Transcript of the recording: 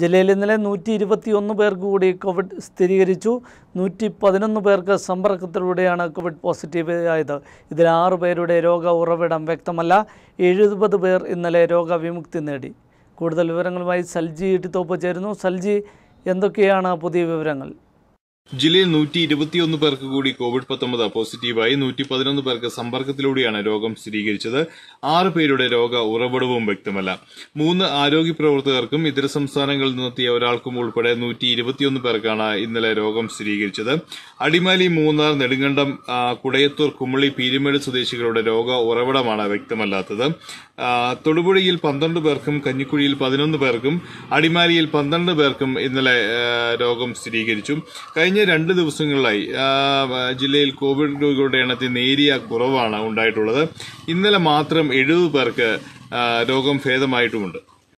ജില്ലയിൽ ഇന്നലെ നൂറ്റി ഇരുപത്തിയൊന്ന് പേർക്ക് കൂടി കോവിഡ് സ്ഥിരീകരിച്ചു നൂറ്റി പതിനൊന്ന് പേർക്ക് സമ്പർക്കത്തിലൂടെയാണ് കോവിഡ് പോസിറ്റീവ് ആയത് ഇതിൽ ആറ് പേരുടെ രോഗ ഉറവിടം വ്യക്തമല്ല എഴുപത് പേർ ഇന്നലെ രോഗവിമുക്തി നേടി കൂടുതൽ വിവരങ്ങളുമായി സൽജി ഇട്ടിത്തോപ്പ് ചേരുന്നു സൽജി എന്തൊക്കെയാണ് പുതിയ വിവരങ്ങൾ ജില്ലയിൽ നൂറ്റി ഇരുപത്തിയൊന്ന് പേർക്ക് കൂടി കോവിഡ് പത്തൊമ്പത് പോസിറ്റീവായി നൂറ്റി പതിനൊന്ന് പേർക്ക് സമ്പർക്കത്തിലൂടെയാണ് രോഗം സ്ഥിരീകരിച്ചത് ആറ് പേരുടെ രോഗ ഉറവിടവും വ്യക്തമല്ല മൂന്ന് ആരോഗ്യ പ്രവർത്തകർക്കും ഇതര സംസ്ഥാനങ്ങളിൽ നിന്നെത്തിയ ഒരാൾക്കും ഉൾപ്പെടെ നൂറ്റി ഇരുപത്തിയൊന്ന് പേർക്കാണ് ഇന്നലെ രോഗം സ്ഥിരീകരിച്ചത് അടിമാലി മൂന്നാർ നെടുങ്കണ്ടം കുടയത്തൂർ കുമളി പീരുമേട് സ്വദേശികളുടെ രോഗ ഉറവിടമാണ് വ്യക്തമല്ലാത്തത് തൊടുപുഴയിൽ പന്ത്രണ്ട് പേർക്കും കഞ്ഞിക്കുഴിയിൽ പതിനൊന്ന് പേർക്കും അടിമാലിയിൽ പന്ത്രണ്ട് പേർക്കും ഇന്നലെ രോഗം സ്ഥിരീകരിച്ചു കഴിഞ്ഞ കഴിഞ്ഞ രണ്ട് ദിവസങ്ങളിലായി ജില്ലയിൽ കോവിഡ് രോഗികളുടെ എണ്ണത്തിൽ നേരിയ കുറവാണ് ഉണ്ടായിട്ടുള്ളത് ഇന്നലെ മാത്രം എഴുപത് പേർക്ക് രോഗം ഭേദമായിട്ടുമുണ്ട്